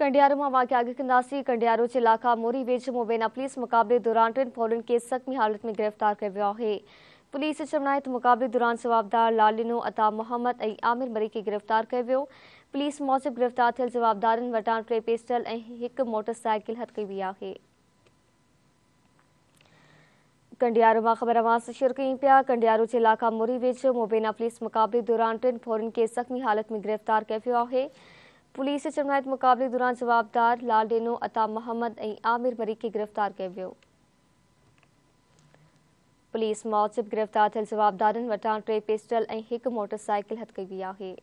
में वाक आगे વાગ્યા આગળ के इलाका मोरी વેજ मुबैन पुलिस मुकाबले दौरान टिन फौरन के हालत में गिरफ्तार કર્યો છે पुलिस तो मुक़ाबले दौरान जवाबदार लालिनो अता मोहम्मद ए आमिर मरी के गिरफ़्तार कयो पुलिस मौजिब गिरफ़्तार थे जवाबदार वटां टे पिस्टल ऐं हिकु मोटरसाइकिल हथ कई वई है कंडियारो में ख़बर आवाज़ शेयर कयूं पिया कंडियारो जे इलाइक़ा मुरी वेझो मोबेना पुलिस मुक़ाबले दौरान टिन फौरन के सख़्मी हालत में गिरफ़्तार कयो वियो पुलिस जे चर्णायत मुक़ाबले दौरान जवाबदार लालडेनो अता मोहम्मद ऐं आमिर मरीक खे गिरफ़्तारु कयो वियो पुलिस मुआज़ब गिरफ़्तार थियल जवाबदारनि वटां टे पिस्टल ऐं हिकु मोटर साइकिल हथु कई वई आहे